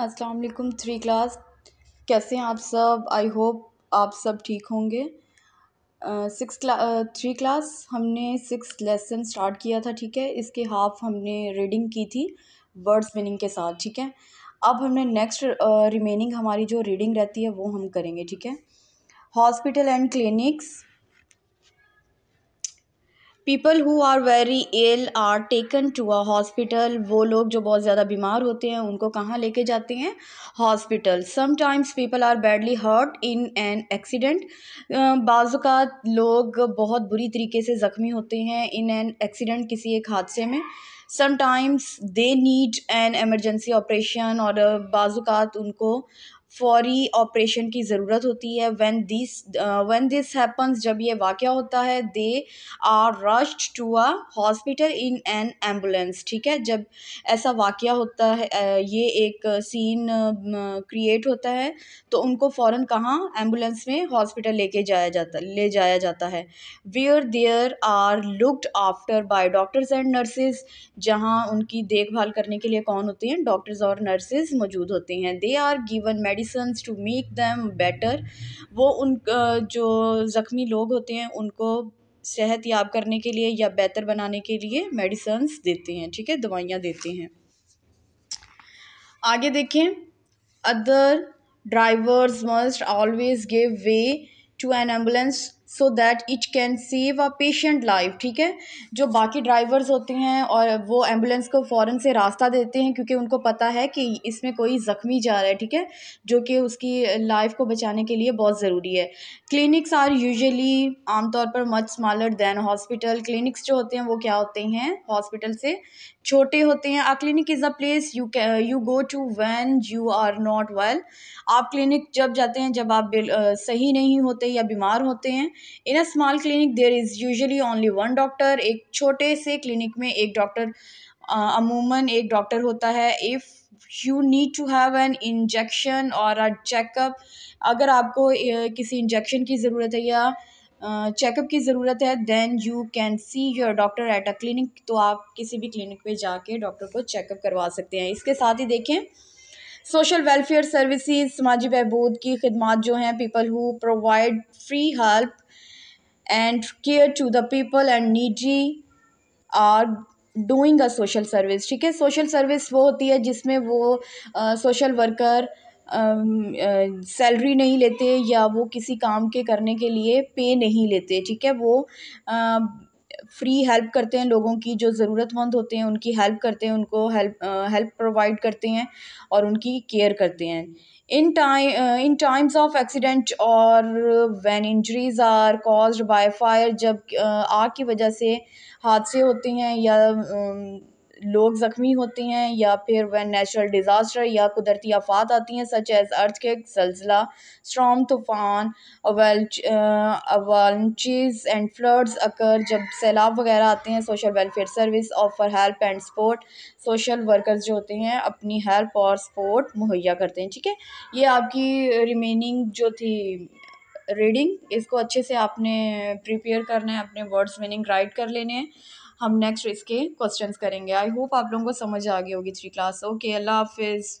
अस्सलाम वालेकुम three class कैसे हैं आप सब आई होप आप सब ठीक होंगे सिक्स थ्री क्लास हमने सिक्स लेसन स्टार्ट किया था ठीक है इसके हाफ हमने रीडिंग की थी वर्ड्स मीनिंग के साथ ठीक है अब हमने नेक्स्ट रिमेनिंग हमारी जो रीडिंग रहती है वो हम करेंगे ठीक है hospital and clinics people who are very ill are taken to a hospital वो लोग जो बहुत ज़्यादा बीमार होते हैं उनको कहाँ लेके जाते हैं hospital sometimes people are badly hurt in an accident बाज़ात लोग बहुत बुरी तरीके से ज़ख्मी होते हैं इन एन एक्सीडेंट किसी एक हादसे में sometimes they need an emergency operation और बाज़ात उनको फौरी ऑपरेशन की ज़रूरत होती है when this when this happens जब ये वाक़ होता है they are rushed to a hospital in an ambulance ठीक है जब ऐसा वाक़ होता है uh, ये एक सीन क्रिएट uh, होता है तो उनको फ़ौर कहाँ एम्बुलेंस में हॉस्पिटल लेके जाया जाता ले जाया जाता है where there are looked after by doctors and nurses जहाँ उनकी देखभाल करने के लिए कौन होते हैं डॉक्टर्स और नर्सेज मौजूद होते हैं they are given medicine medicine to make them better वो उन जो ज़ख्मी लोग होते हैं उनको सेहत याब करने के लिए या बेहतर बनाने के लिए मेडिसन देते हैं ठीक है दवाइयाँ देते हैं आगे देखें other drivers must always give way to an ambulance so that it can save a patient life ठीक है जो बाकी ड्राइवर्स होते हैं और वो एम्बुलेंस को फ़ौरन से रास्ता देते हैं क्योंकि उनको पता है कि इसमें कोई ज़ख्मी जा रहा है ठीक है जो कि उसकी लाइफ को बचाने के लिए बहुत ज़रूरी है क्लिनिक्स आर यूजली आमतौर पर much smaller than hospital clinics जो होते हैं वो क्या होते हैं हॉस्पिटल से छोटे होते हैं a clinic is a place you you go to when you are not well आप क्लिनिक जब जाते हैं जब आप सही नहीं होते या बीमार होते हैं in a small clinic there is usually only one doctor एक छोटे से क्लिनिक में एक डॉक्टर अमूमन uh, एक डॉक्टर होता है if you need to have an injection और अ चेकअप अगर आपको uh, किसी इंजेक्शन की ज़रूरत है या चेकअप uh, की ज़रूरत है then you can see your doctor at a clinic तो आप किसी भी क्लिनिक पे जाके डॉक्टर को चेकअप करवा सकते हैं इसके साथ ही देखें सोशल वेलफेयर सर्विसेज समाजी बहबूद की खदमात जो हैं people who provide free help and care to the people and needy are doing a social service ठीक है सोशल सर्विस वो होती है जिसमें वो सोशल वर्कर सैलरी नहीं लेते या वो किसी काम के करने के लिए पे नहीं लेते ठीक है वो uh, फ्री हेल्प करते हैं लोगों की जो ज़रूरतमंद होते हैं उनकी हेल्प करते हैं उनको हेल्प हेल्प प्रोवाइड करते हैं और उनकी केयर करते हैं in time in times of accident और when injuries are caused by fire जब आग की वजह से हादसे होते हैं या लोग ज़ख्मी होते हैं या फिर वह नेचुरल डिज़ास्टर या कुदरती आफ़ात आती हैं सच एज़ अर्थ के ज़लज़ला स्ट्राम तूफ़ान अवालचीज़ एंड फ्लड्स अकर जब सैलाब वगैरह आते हैं social welfare service offer help and support social workers जो होते हैं अपनी हेल्प और सपोर्ट मुहैया करते हैं ठीक है ये आपकी रिमेनिंग जो थी रीडिंग इसको अच्छे से आपने प्रिपेयर करना है अपने वर्ड्स मीनिंग राइट कर लेने हैं हम नेक्स्ट इसके क्वेश्चंस करेंगे आई होप आप लोगों को समझ आ गई होगी थ्री क्लास ओके अल्लाह हाफ़िज़